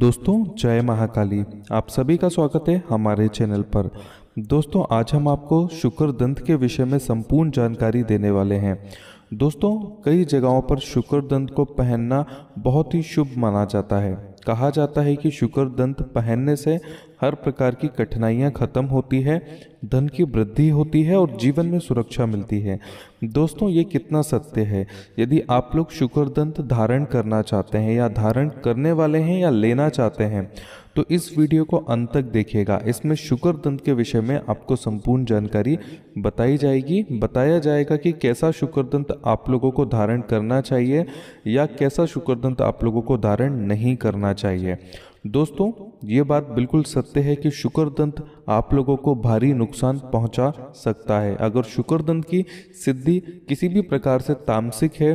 दोस्तों जय महाकाली आप सभी का स्वागत है हमारे चैनल पर दोस्तों आज हम आपको शुक्र दंत के विषय में संपूर्ण जानकारी देने वाले हैं दोस्तों कई जगहों पर शुक्र दंत को पहनना बहुत ही शुभ माना जाता है कहा जाता है कि शुक्र दंत पहनने से हर प्रकार की कठिनाइयाँ खत्म होती है धन की वृद्धि होती है और जीवन में सुरक्षा मिलती है दोस्तों ये कितना सत्य है यदि आप लोग शुक्र दंत धारण करना चाहते हैं या धारण करने वाले हैं या लेना चाहते हैं तो इस वीडियो को अंत तक देखिएगा इसमें शुगर दंत के विषय में आपको संपूर्ण जानकारी बताई जाएगी बताया जाएगा कि कैसा शुक्र दंत आप लोगों को धारण करना चाहिए या कैसा शुक्र दंत आप लोगों को धारण नहीं करना चाहिए दोस्तों ये बात बिल्कुल सत्य है कि दंत आप लोगों को भारी नुकसान पहुंचा सकता है अगर दंत की सिद्धि किसी भी प्रकार से तामसिक है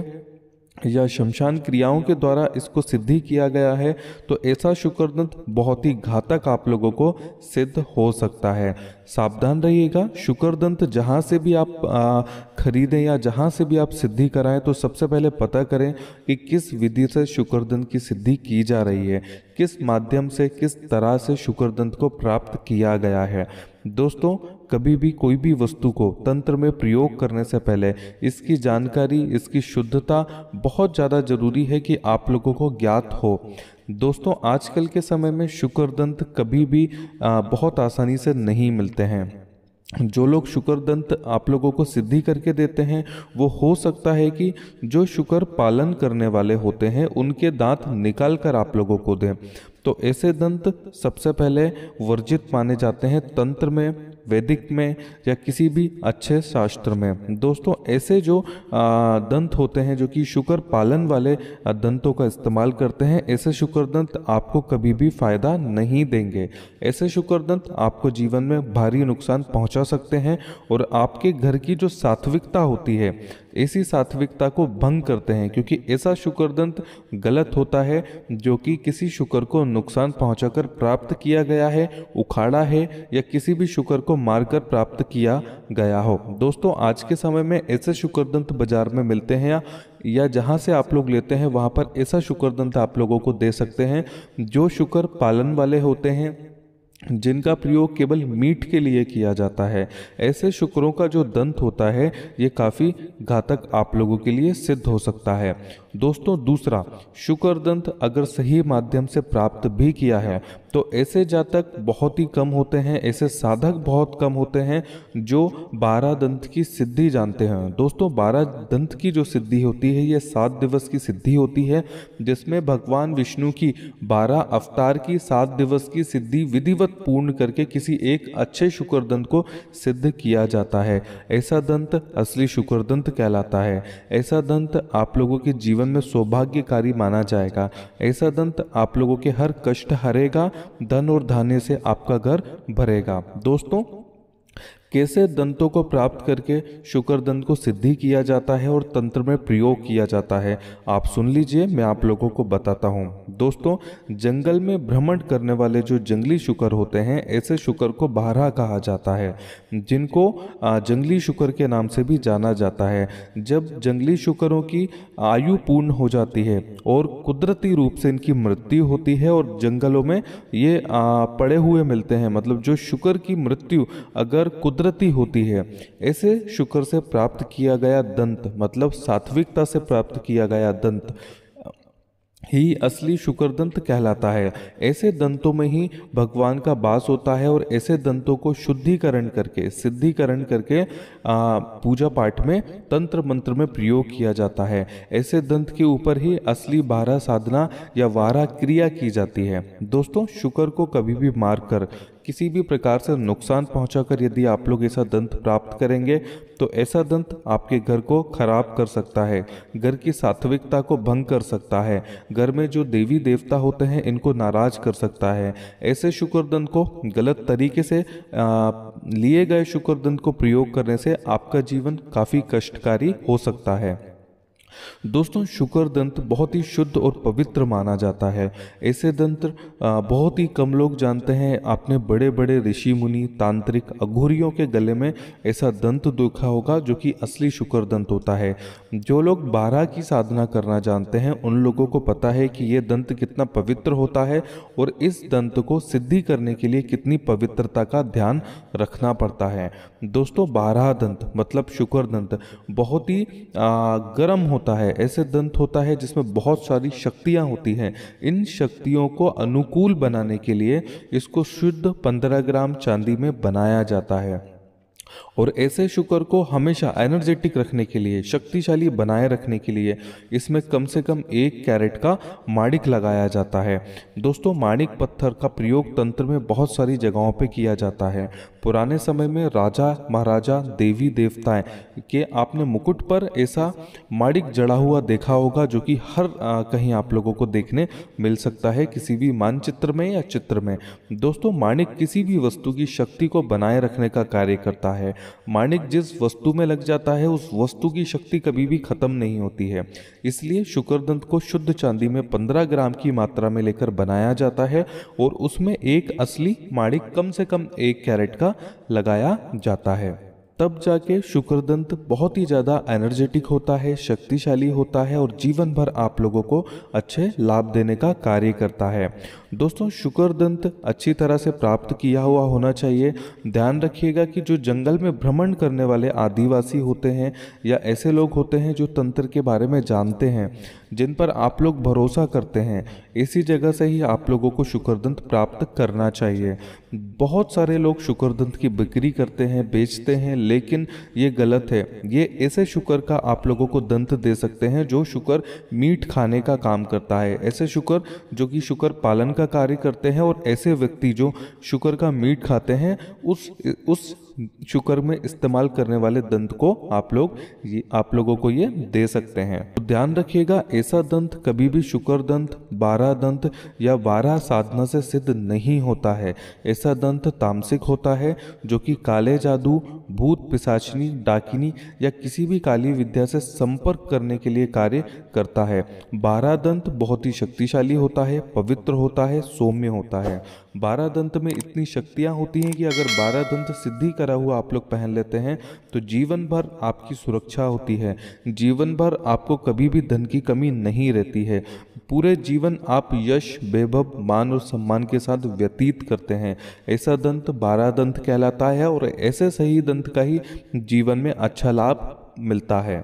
या शमशान क्रियाओं के द्वारा इसको सिद्धि किया गया है तो ऐसा शुक्रदंत बहुत ही घातक आप लोगों को सिद्ध हो सकता है सावधान रहिएगा शुक्रदंत जहाँ से भी आप खरीदें या जहाँ से भी आप सिद्धि कराएं तो सबसे पहले पता करें कि किस विधि से शुक्रदंत की सिद्धि की जा रही है किस माध्यम से किस तरह से शुक्रदंत को प्राप्त किया गया है दोस्तों कभी भी कोई भी वस्तु को तंत्र में प्रयोग करने से पहले इसकी जानकारी इसकी शुद्धता बहुत ज़्यादा ज़रूरी है कि आप लोगों को ज्ञात हो दोस्तों आजकल के समय में दंत कभी भी बहुत आसानी से नहीं मिलते हैं जो लोग शुक्र दंत आप लोगों को सिद्धि करके देते हैं वो हो सकता है कि जो शुक्र पालन करने वाले होते हैं उनके दांत निकाल कर आप लोगों को दें तो ऐसे दंत सबसे पहले वर्जित माने जाते हैं तंत्र में वैदिक में या किसी भी अच्छे शास्त्र में दोस्तों ऐसे जो दंत होते हैं जो कि शुक्र पालन वाले दंतों का इस्तेमाल करते हैं ऐसे शुक्र दंत आपको कभी भी फ़ायदा नहीं देंगे ऐसे शुक्र दंत आपको जीवन में भारी नुकसान पहुंचा सकते हैं और आपके घर की जो सात्विकता होती है ऐसी सात्विकता को भंग करते हैं क्योंकि ऐसा शुक्रदंत गलत होता है जो कि किसी शुक्र को नुकसान पहुंचाकर प्राप्त किया गया है उखाड़ा है या किसी भी शुक्र को मारकर प्राप्त किया गया हो दोस्तों आज के समय में ऐसे शुक्रदंत बाजार में मिलते हैं या या जहाँ से आप लोग लेते हैं वहाँ पर ऐसा शुक्रदंत आप लोगों को दे सकते हैं जो शुक्र पालन वाले होते हैं जिनका प्रयोग केवल मीट के लिए किया जाता है ऐसे शुक्रों का जो दंत होता है ये काफ़ी घातक आप लोगों के लिए सिद्ध हो सकता है दोस्तों दूसरा शुक्र दंत अगर सही माध्यम से प्राप्त भी किया है तो ऐसे जातक बहुत ही कम होते हैं ऐसे साधक बहुत कम होते हैं जो बारह दंत की सिद्धि जानते हैं दोस्तों बारह दंत की जो सिद्धि होती है ये सात दिवस की सिद्धि होती है जिसमें भगवान विष्णु की बारह अवतार की सात दिवस की सिद्धि विधिवत पूर्ण करके किसी एक अच्छे शुक्र दंत को सिद्ध किया जाता है ऐसा दंत असली शुक्र दंत कहलाता है ऐसा दंत आप लोगों के जीवन में सौभाग्यकारी माना जाएगा ऐसा दंत आप लोगों के हर कष्ट हरेगा धन और धान्य से आपका घर भरेगा दोस्तों कैसे दंतों को प्राप्त करके शुक्र दंत को सिद्धि किया जाता है और तंत्र में प्रयोग किया जाता है आप सुन लीजिए मैं आप लोगों को बताता हूँ दोस्तों जंगल में भ्रमण करने वाले जो जंगली शुक्र होते हैं ऐसे शुक्र को बारहा कहा जाता है जिनको जंगली शुक्र के नाम से भी जाना जाता है जब जंगली शुक्रों की आयु पूर्ण हो जाती है और कुदरती रूप से इनकी मृत्यु होती है और जंगलों में ये पड़े हुए मिलते हैं मतलब जो शुक्र की मृत्यु अगर कुदरत कुदरती होती है ऐसे शुक्र से प्राप्त किया गया दंत मतलब सात्विकता से प्राप्त किया गया दंत ही असली शुक्र दंत कहलाता है ऐसे दंतों में ही भगवान का वास होता है और ऐसे दंतों को शुद्धिकरण करके सिद्धिकरण करके आ, पूजा पाठ में तंत्र मंत्र में प्रयोग किया जाता है ऐसे दंत के ऊपर ही असली बारह साधना या वारा क्रिया की जाती है दोस्तों शुक्र को कभी भी मारकर किसी भी प्रकार से नुकसान पहुंचाकर यदि आप लोग ऐसा दंत प्राप्त करेंगे तो ऐसा दंत आपके घर को खराब कर सकता है घर की सात्विकता को भंग कर सकता है घर में जो देवी देवता होते हैं इनको नाराज कर सकता है ऐसे शुक्र दंत को गलत तरीके से लिए गए शुक्र दंत को प्रयोग करने से आपका जीवन काफ़ी कष्टकारी हो सकता है दोस्तों शुक्र दंत बहुत ही शुद्ध और पवित्र माना जाता है ऐसे दंत बहुत ही कम लोग जानते हैं आपने बड़े बड़े ऋषि मुनि तांत्रिक अघोरियों के गले में ऐसा दंत देखा होगा जो कि असली शुक्र दंत होता है जो लोग बारह की साधना करना जानते हैं उन लोगों को पता है कि ये दंत कितना पवित्र होता है और इस दंत को सिद्धि करने के लिए कितनी पवित्रता का ध्यान रखना पड़ता है दोस्तों बारह दंत मतलब शुक्र दंत बहुत ही गर्म होता होता है ऐसे दंत होता है जिसमें बहुत सारी शक्तियाँ होती हैं इन शक्तियों को अनुकूल बनाने के लिए इसको शुद्ध पंद्रह ग्राम चांदी में बनाया जाता है और ऐसे शुक्र को हमेशा एनर्जेटिक रखने के लिए शक्तिशाली बनाए रखने के लिए इसमें कम से कम एक कैरेट का माणिक लगाया जाता है दोस्तों माणिक पत्थर का प्रयोग तंत्र में बहुत सारी जगहों पर किया जाता है पुराने समय में राजा महाराजा देवी देवताएं के आपने मुकुट पर ऐसा माणिक जड़ा हुआ देखा होगा जो कि हर आ, कहीं आप लोगों को देखने मिल सकता है किसी भी मानचित्र में या चित्र में दोस्तों माणिक किसी भी वस्तु की शक्ति को बनाए रखने का कार्य करता है माणिक जिस वस्तु में लग जाता है उस वस्तु की शक्ति कभी भी खत्म नहीं होती है इसलिए शुक्रदंत को शुद्ध चांदी में 15 ग्राम की मात्रा में लेकर बनाया जाता है और उसमें एक असली माणिक कम से कम एक कैरेट का लगाया जाता है तब जाके शुक्रदंत बहुत ही ज़्यादा एनर्जेटिक होता है शक्तिशाली होता है और जीवन भर आप लोगों को अच्छे लाभ देने का कार्य करता है दोस्तों शुक्रदंत अच्छी तरह से प्राप्त किया हुआ होना चाहिए ध्यान रखिएगा कि जो जंगल में भ्रमण करने वाले आदिवासी होते हैं या ऐसे लोग होते हैं जो तंत्र के बारे में जानते हैं जिन पर आप लोग भरोसा करते हैं इसी जगह से ही आप लोगों को शुक्रदंत प्राप्त करना चाहिए बहुत सारे लोग शुक्र दंत की बिक्री करते हैं बेचते हैं लेकिन ये गलत है ये ऐसे शुक्र का आप लोगों को दंत दे सकते हैं जो शुक्र मीट खाने का काम करता है ऐसे शुक्र जो कि शुक्र पालन का कार्य करते हैं और ऐसे व्यक्ति जो शुक्र का मीट खाते हैं उस उस शुक्र में इस्तेमाल करने वाले दंत को आप लोग ये आप लोगों को ये दे सकते हैं तो ध्यान रखिएगा ऐसा दंत कभी भी शुक्र दंत बारह दंत या बारह साधना से सिद्ध नहीं होता है ऐसा ऐसा दंत तामसिक होता है जो कि काले जादू भूत पिशाचनी डाकिनी या किसी भी काली विद्या से संपर्क करने के लिए कार्य करता है बारह दंत बहुत ही शक्तिशाली होता है पवित्र होता है सौम्य होता है बारह दंत में इतनी शक्तियाँ होती हैं कि अगर बारह दंत सिद्धि करा हुआ आप लोग पहन लेते हैं तो जीवन भर आपकी सुरक्षा होती है जीवन भर आपको कभी भी धन की कमी नहीं रहती है पूरे जीवन आप यश वैभव मान और सम्मान के साथ व्यतीत करते हैं ऐसा दंत बारह दंत कहलाता है और ऐसे सही दंत का ही जीवन में अच्छा लाभ मिलता है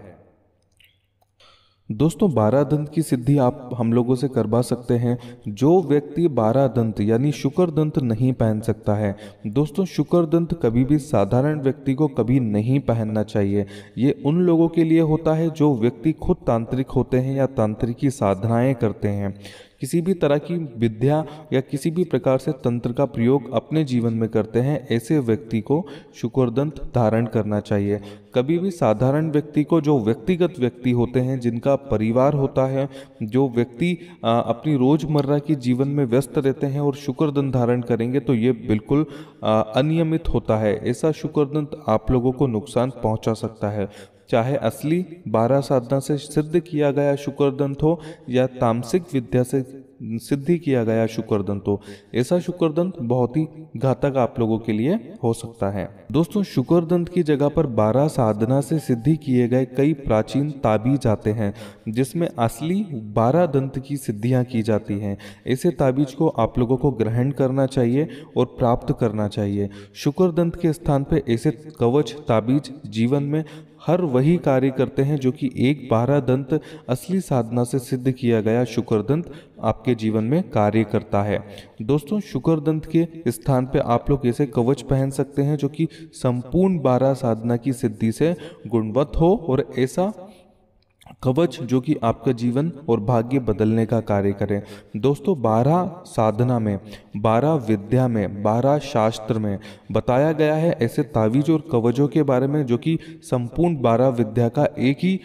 दोस्तों बारह दंत की सिद्धि आप हम लोगों से करवा सकते हैं जो व्यक्ति बारह दंत यानी शुक्र दंत नहीं पहन सकता है दोस्तों शुक्र दंत कभी भी साधारण व्यक्ति को कभी नहीं पहनना चाहिए ये उन लोगों के लिए होता है जो व्यक्ति खुद तांत्रिक होते हैं या तांत्रिकी साधनाएं करते हैं किसी भी तरह की विद्या या किसी भी प्रकार से तंत्र का प्रयोग अपने जीवन में करते हैं ऐसे व्यक्ति को शुक्रदंत धारण करना चाहिए कभी भी साधारण व्यक्ति को जो व्यक्तिगत व्यक्ति होते हैं जिनका परिवार होता है जो व्यक्ति अपनी रोज़मर्रा की जीवन में व्यस्त रहते हैं और शुक्रदंत धारण करेंगे तो ये बिल्कुल अनियमित होता है ऐसा शुक्रदंत आप लोगों को नुकसान पहुंचा सकता है चाहे असली बारह साधना से सिद्ध किया गया शुक्रदंत हो या तामसिक विद्या से सिद्धि किया गया शुक्रदंत हो ऐसा शुक्रदंत बहुत ही घातक आप लोगों के लिए हो सकता है दोस्तों शुक्रदंत की जगह पर बारह साधना से सिद्धि किए गए कई प्राचीन ताबीज आते हैं जिसमें असली बारह दंत की सिद्धियां की जाती हैं ऐसे ताबीज को आप लोगों को ग्रहण करना चाहिए और प्राप्त करना चाहिए शुक्रदंत के स्थान पर ऐसे कवच ताबीज जीवन में हर वही कार्य करते हैं जो कि एक बारह दंत असली साधना से सिद्ध किया गया दंत आपके जीवन में कार्य करता है दोस्तों दंत के स्थान पर आप लोग ऐसे कवच पहन सकते हैं जो कि संपूर्ण बारह साधना की सिद्धि से गुणवत्त हो और ऐसा कवच जो कि आपका जीवन और भाग्य बदलने का कार्य करें दोस्तों बारह साधना में बारह विद्या में बारह शास्त्र में बताया गया है ऐसे तावीज और कवचों के बारे में जो कि संपूर्ण बारह विद्या का एक ही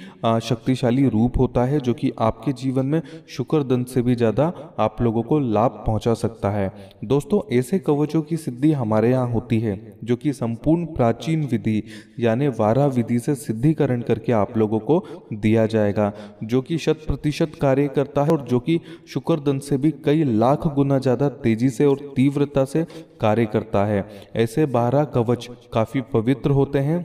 शक्तिशाली रूप होता है जो कि आपके जीवन में शुक्रदन से भी ज़्यादा आप लोगों को लाभ पहुंचा सकता है दोस्तों ऐसे कवचों की सिद्धि हमारे यहाँ होती है जो कि संपूर्ण प्राचीन विधि यानी वारा विधि से सिद्धिकरण करके आप लोगों को दिया जाए जाएगा जो कि शत प्रतिशत कार्य करता है और जो कि दंत से भी कई लाख गुना ज़्यादा तेजी से और तीव्रता से कार्य करता है ऐसे बारह कवच काफ़ी पवित्र होते हैं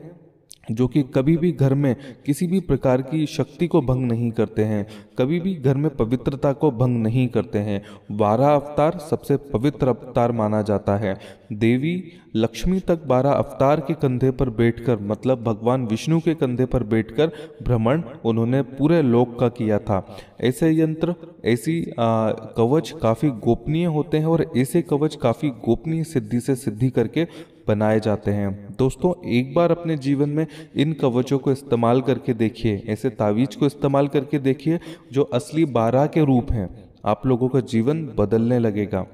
जो कि कभी भी घर में किसी भी प्रकार की शक्ति को भंग नहीं करते हैं कभी भी घर में पवित्रता को भंग नहीं करते हैं बारह अवतार सबसे पवित्र अवतार माना जाता है देवी लक्ष्मी तक बारह अवतार के कंधे पर बैठकर मतलब भगवान विष्णु के कंधे पर बैठकर भ्रमण उन्होंने पूरे लोक का किया था ऐसे यंत्र ऐसी कवच काफ़ी गोपनीय होते हैं और ऐसे कवच काफ़ी गोपनीय सिद्धि से सिद्धि करके बनाए जाते हैं दोस्तों एक बार अपने जीवन में इन कवचों को इस्तेमाल करके देखिए ऐसे तावीज को इस्तेमाल करके देखिए जो असली बारह के रूप हैं आप लोगों का जीवन बदलने लगेगा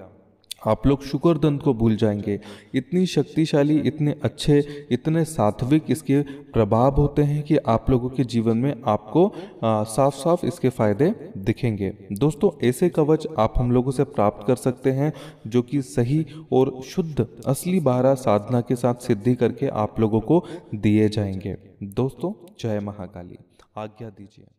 आप लोग दंत को भूल जाएंगे इतनी शक्तिशाली इतने अच्छे इतने सात्विक इसके प्रभाव होते हैं कि आप लोगों के जीवन में आपको साफ साफ इसके फायदे दिखेंगे दोस्तों ऐसे कवच आप हम लोगों से प्राप्त कर सकते हैं जो कि सही और शुद्ध असली बारह साधना के साथ सिद्धि करके आप लोगों को दिए जाएंगे दोस्तों जय महाकाली आज्ञा दीजिए